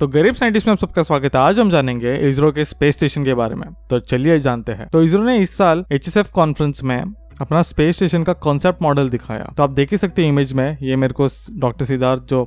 तो गरीब साइंटिस्ट में आप सबका स्वागत है आज हम जानेंगे इसरो के स्पेस स्टेशन के बारे में तो चलिए जानते हैं तो इसरो ने इस साल एच कॉन्फ्रेंस में अपना स्पेस स्टेशन का कॉन्सेप्ट मॉडल दिखाया तो आप देख ही सकते हैं इमेज में ये मेरे को डॉक्टर सिद्धार्थ जो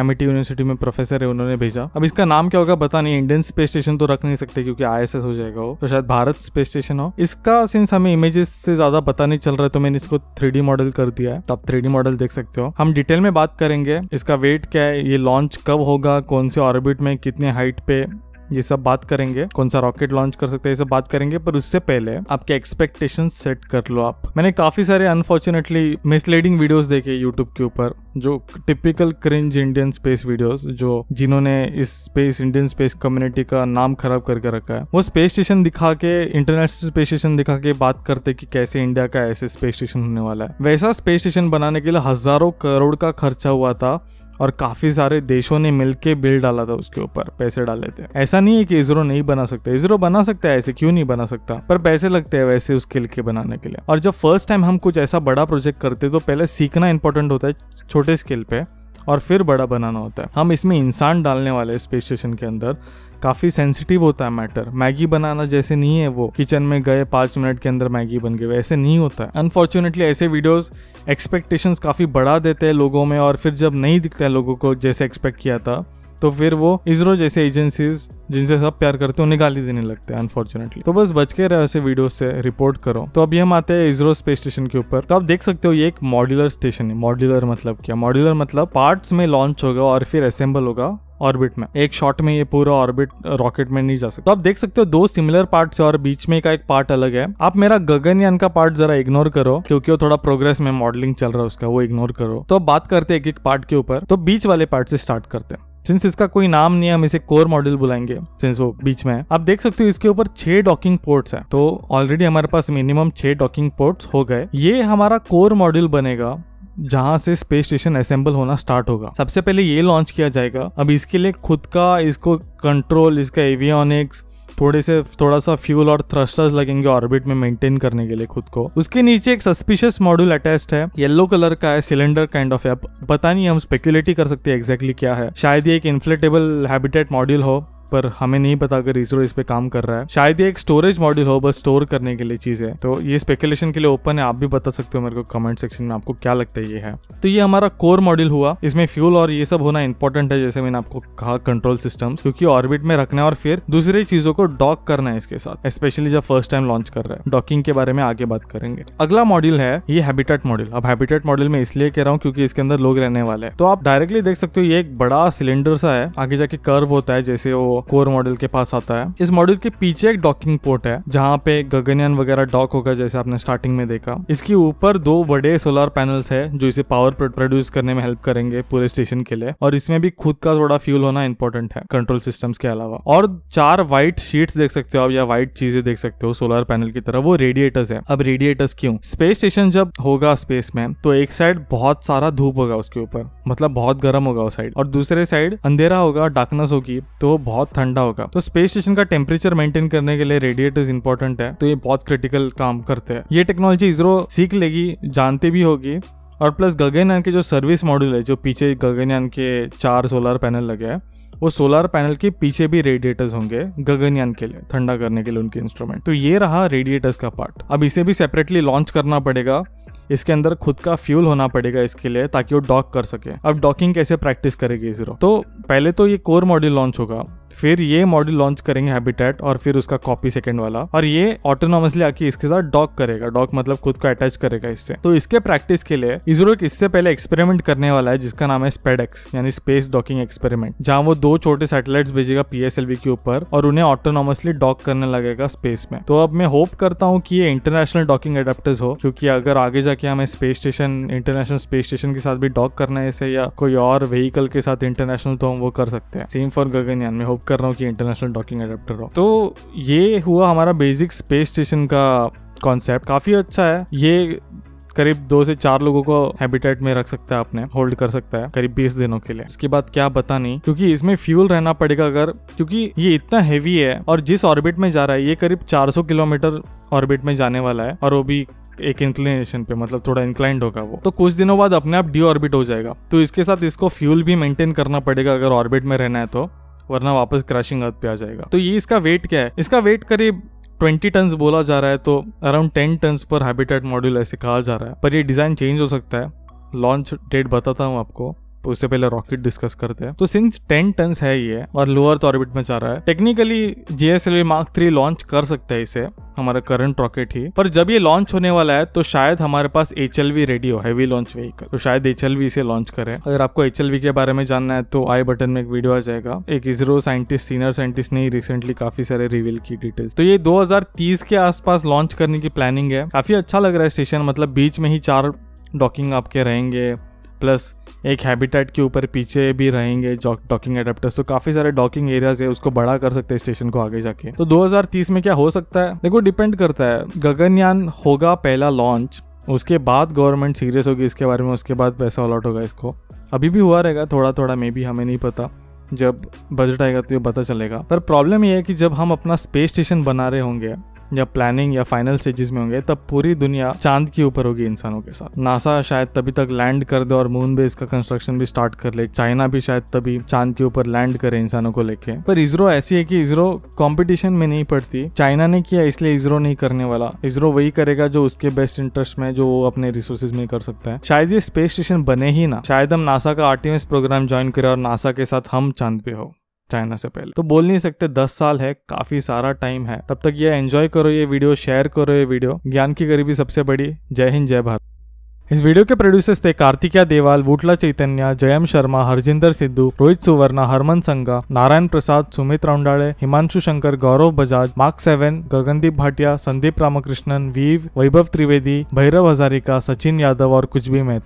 एमिटी यूनिवर्सिटी में प्रोफेसर है उन्होंने भेजा अब इसका नाम क्या होगा पता नहीं इंडियन स्पेस स्टेशन तो रख नहीं सकते क्योंकि आईएसएस हो जाएगा वो तो शायद भारत स्पेस स्टेशन हो इसका सिंस हमें इमेजेस से ज्यादा पता नहीं चल रहा है तो मैंने इसको थ्री मॉडल कर दिया है तो आप थ्री मॉडल देख सकते हो हम डिटेल में बात करेंगे इसका वेट क्या है ये लॉन्च कब होगा कौन से ऑर्बिट में कितने हाइट पे ये सब बात करेंगे कौन सा रॉकेट लॉन्च कर सकते हैं ये सब बात करेंगे पर उससे पहले आपके एक्सपेक्टेशन सेट कर लो आप मैंने काफी सारे अनफॉर्चुनेटली मिसलीडिंग वीडियोस देखे यूट्यूब के ऊपर जो typical cringe Indian space videos जो जिन्होंने इस स्पेस इंडियन स्पेस कम्युनिटी का नाम खराब करके रखा है वो स्पेस स्टेशन दिखा के इंटरनेशनल स्पेस स्टेशन दिखा के बात करते कि कैसे इंडिया का ऐसे स्पेस स्टेशन होने वाला है वैसा स्पेस स्टेशन बनाने के लिए हजारों करोड़ का खर्चा हुआ था और काफ़ी सारे देशों ने मिलकर बिल डाला था उसके ऊपर पैसे डाले थे ऐसा नहीं है कि इसरो नहीं बना सकता इसरो बना सकता है ऐसे क्यों नहीं बना सकता पर पैसे लगते हैं वैसे उसके लिए बनाने के लिए और जब फर्स्ट टाइम हम कुछ ऐसा बड़ा प्रोजेक्ट करते तो पहले सीखना इंपॉर्टेंट होता है छोटे स्केल पे और फिर बड़ा बनाना होता है हम इसमें इंसान डालने वाले स्पेस स्टेशन के अंदर काफ़ी सेंसिटिव होता है मैटर मैगी बनाना जैसे नहीं है वो किचन में गए पाँच मिनट के अंदर मैगी बन गए वैसे नहीं होता है अनफॉर्चुनेटली ऐसे वीडियोस एक्सपेक्टेशंस काफ़ी बढ़ा देते हैं लोगों में और फिर जब नहीं दिखता है लोगों को जैसे एक्सपेक्ट किया था तो फिर वो इसरो जैसे एजेंसीज जिनसे सब प्यार करते हैं उन्हें गाली देने लगते हैं अनफॉर्चुनेटली तो बस बच के रहो ऐसे वीडियो से रिपोर्ट करो तो अभी हम आते हैं इसरो स्पेस स्टेशन के ऊपर तो आप देख सकते हो ये एक मॉड्यूलर स्टेशन है मॉड्यूलर मतलब क्या मॉड्यूलर मतलब पार्ट्स में लॉन्च होगा और फिर असेंबल होगा ऑर्बिट में एक शॉट में ये पूरा ऑर्बिट रॉकेट में नहीं जा सकता तो आप देख सकते हो दो सिमिलर पार्ट्स है और बीच में का एक पार्ट अलग है आप मेरा गगनयान का पार्ट जरा इग्नोर करो क्योंकि वो थोड़ा प्रोग्रेस में मॉडलिंग चल रहा है उसका वो इग्नोर करो तो अब बात करते हैं एक एक पार्ट के ऊपर तो बीच वाले पार्ट से स्टार्ट करते हैं सिंस इसका कोई नाम नहीं है हम इसे कोर मॉड्यूल बुलाएंगे सिंस वो बीच में है आप देख सकते हो इसके ऊपर छह डॉकिंग पोर्ट्स हैं तो ऑलरेडी हमारे पास मिनिमम छह डॉकिंग पोर्ट्स हो गए ये हमारा कोर मॉड्यूल बनेगा जहां से स्पेस स्टेशन असेंबल होना स्टार्ट होगा सबसे पहले ये लॉन्च किया जाएगा अब इसके लिए खुद का इसको कंट्रोल इसका एवियोनिक्स थोड़े से थोड़ा सा फ्यूल और थ्रस्टर्स लगेंगे ऑर्बिट में मेंटेन करने के लिए खुद को उसके नीचे एक सस्पिशियस मॉड्यूल अटैच है येलो कलर का है सिलेंडर काइंड ऑफ है पता नहीं हम स्पेक्यूलेट ही कर सकते हैं एग्जैक्टली क्या है शायद ये एक इन्फ्लेटेबल हैबिटेट मॉड्यूल हो पर हमें नहीं पता अगर इसरो इस पे काम कर रहा है शायद ये एक स्टोरेज मॉड्यूल हो बस स्टोर करने के लिए चीज़ है तो ये स्पेकुलेशन के लिए ओपन है आप भी बता सकते हो मेरे को कमेंट सेक्शन में आपको क्या लगता है ये है तो ये हमारा कोर मॉड्यूल हुआ इसमें फ्यूल और ये सब होना इंपॉर्टेंट है जैसे मैंने आपको कहा कंट्रोल सिस्टम क्योंकि ऑर्बिट में रखना है और फिर दूसरी चीजों को डॉक करना है इसके साथ स्पेशली जब फर्स्ट टाइम लॉन्च कर रहे हैं डॉकिंग के बारे में आगे बात करेंगे अगला मॉड्यूल है ये हैबिटेट मॉड्यूल अब हैबिटेट मॉड्यूल में इसलिए कह रहा हूँ क्योंकि इसके अंदर लोग रहने वाले हैं तो आप डायरेक्टली देख सकते हो ये एक बड़ा सिलेंडर सा है आगे जाके कर्व होता है जैसे वो कोर मॉडल के पास आता है इस मॉडल के पीछे एक डॉकिंग पोर्ट है जहाँ पे गगनयान वगैरह डॉक होगा जैसे आपने स्टार्टिंग में देखा इसके ऊपर दो बड़े सोलर पैनल्स है जो इसे पावर प्रोड्यूस करने में हेल्प करेंगे पूरे स्टेशन के लिए और इसमें भी खुद का थोड़ा फ्यूल होना इंपॉर्टेंट है कंट्रोल सिस्टम के अलावा और चार व्हाइट शीट्स देख सकते हो आप या व्हाइट चीजें देख सकते हो सोलर पैनल की तरह वो रेडिएटर्स है अब रेडिएटर्स क्यों स्पेस स्टेशन जब होगा स्पेस में तो एक साइड बहुत सारा धूप होगा उसके ऊपर मतलब बहुत गर्म होगा उस साइड और दूसरे साइड अंधेरा होगा डार्कनेस होगी तो बहुत ठंडा होगा तो स्पेस स्टेशन का टेम्परेचर मेंटेन करने के लिए रेडिएटर्स इंपॉर्टेंट है तो ये बहुत क्रिटिकल काम करते हैं ये टेक्नोलॉजी इसरो सीख लेगी जानते भी होगी और प्लस गगनयान के जो सर्विस मॉड्यूल है जो पीछे गगनयान के चार सोलर पैनल लगे हैं वो सोलर पैनल के पीछे भी रेडिएटर्स होंगे गगनयान के लिए ठंडा करने के लिए उनके इंस्ट्रूमेंट तो ये रहा रेडिएटर्स का पार्ट अब इसे भी सेपरेटली लॉन्च करना पड़ेगा इसके अंदर खुद का फ्यूल होना पड़ेगा इसके लिए ताकि वो डॉक कर सके अब डॉकिंग कैसे प्रैक्टिस करेगी इसरो तो पहले तो ये कोर मॉड्यूल लॉन्च होगा फिर ये मॉडल लॉन्च करेंगे हैबिटेट और फिर उसका कॉपी सेकेंड वाला और ये ऑटोनॉमसली आके इसके साथ डॉक करेगा डॉक मतलब खुद को अटैच करेगा इससे तो इसके प्रैक्टिस के लिए इसरो इससे पहले एक्सपेरिमेंट करने वाला है जिसका नाम है स्पेडेक्स यानी स्पेस डॉकिंग एक्सपेरिमेंट जहां वो दो छोटे सेटेलाइट भेजेगा पीएसएलवी के ऊपर और उन्हें ऑटोनॉमसली डॉक करने लगेगा स्पेस में तो अब मैं होप करता हूँ कि ये इंटरनेशनल डॉकिंग एडेप्टर्स हो क्योंकि अगर आगे जाके हमें space station international space station के साथ भी डॉक करना है इसे या कोई और व्हीकल के साथ इंटरनेशनल तो हम वो कर सकते हैं सेम फॉर गगनयान में होप बुक कर रहा हूँ कि इंटरनेशनल डॉकिंग अडेप्टर हो तो ये हुआ हमारा बेसिक स्पेस स्टेशन का कॉन्सेप्ट काफ़ी अच्छा है ये करीब दो से चार लोगों को हैबिटेट में रख सकता है आपने होल्ड कर सकता है करीब बीस दिनों के लिए उसके बाद क्या पता नहीं क्योंकि इसमें फ्यूल रहना पड़ेगा अगर क्योंकि ये इतना हैवी है और जिस ऑर्बिट में जा रहा है ये करीब 400 किलोमीटर ऑर्बिट में जाने वाला है और वो भी एक इंक्लिनेशन पे मतलब थोड़ा इंक्लाइंड होगा वो तो कुछ दिनों बाद अपने आप डी ऑर्बिट हो जाएगा तो इसके साथ इसको फ्यूल भी मेंटेन करना पड़ेगा अगर ऑर्बिट में रहना है तो वरना वापस क्रैशिंग अर्थ पे आ जाएगा तो ये इसका वेट क्या है इसका वेट करीब 20 टन्स बोला जा रहा है तो अराउंड 10 टन्स पर हैबिटेट मॉड्यूल ऐसे कहा जा रहा है पर ये डिज़ाइन चेंज हो सकता है लॉन्च डेट बताता हूँ आपको उससे पहले रॉकेट डिस्कस करते हैं तो सिंस टेन टन है ये और लोअर ऑर्बिट में जा रहा है technically GSLV Mark three launch कर सकता है इसे हमारा करंट रॉकेट ही पर जब ये लॉन्च होने वाला है तो शायद हमारे पास एच एल वी रेडी हो हैवी लॉन्च व्हीकल तो शायद एच एल वी इसे लॉन्च करे अगर आपको एच एल वी के बारे में जानना है तो आई बटन में एक वीडियो आ जाएगा एक इसरो साइंटिस्ट सीनियर साइंटिस्ट ने रिसेंटली काफी सारे रिवील की डिटेल्स तो ये 2030 के आसपास लॉन्च करने की प्लानिंग है काफी अच्छा लग रहा है स्टेशन मतलब बीच में ही चार डॉकिंग आपके रहेंगे प्लस एक हैबिटेट के ऊपर पीछे भी रहेंगे डॉकिंग एडेप्टर्स तो काफी सारे डॉकिंग एरियाज है उसको बड़ा कर सकते हैं स्टेशन को आगे जाके तो 2030 में क्या हो सकता है देखो डिपेंड करता है गगनयान होगा पहला लॉन्च उसके बाद गवर्नमेंट सीरियस होगी इसके बारे में उसके बाद पैसा अलॉट होगा इसको अभी भी हुआ रहेगा थोड़ा थोड़ा मे भी हमें नहीं पता जब बजट आएगा तो ये पता चलेगा पर प्रॉब्लम ये है कि जब हम अपना स्पेस स्टेशन बना रहे होंगे या प्लानिंग या फाइनल स्टेजेस में होंगे तब पूरी दुनिया चांद के ऊपर होगी इंसानों के साथ नासा शायद तभी तक लैंड कर दे और मून बेस का कंस्ट्रक्शन भी स्टार्ट कर ले चाइना भी शायद तभी चांद के ऊपर लैंड करे इंसानों को लेके पर इसरो ऐसी है कि इसरो कॉम्पिटिशन में नहीं पड़ती चाइना ने किया इसलिए इसरो नहीं करने वाला इसरो वही करेगा जो उसके बेस्ट इंटरेस्ट में जो वो अपने रिसोर्सेज में कर सकता है शायद ये स्पेस स्टेशन बने ही ना शायद हम नासा का आरटीएमएस प्रोग्राम ज्वाइन करें और नासा के साथ हम चांद पे हो चाइना से पहले तो बोल नहीं सकते दस साल है काफी सारा टाइम है तब तक ये एंजॉय करो ये वीडियो शेयर करो ये वीडियो ज्ञान की गरीबी सबसे बड़ी जय हिंद जय भारत इस वीडियो के प्रोड्यूसर्स थे कार्तिकिया देवाल वुटला चैतन्य जयम शर्मा हरजिंदर सिद्धू रोहित सुवर्णा हरमन संगा नारायण प्रसाद सुमित रौंडाड़े हिमांशु शंकर गौरव बजाज मार्क सेवन गगनदीप भाटिया संदीप रामकृष्णन वीव वैभव त्रिवेदी भैरव हजारिका सचिन यादव और कुछ भी मेहता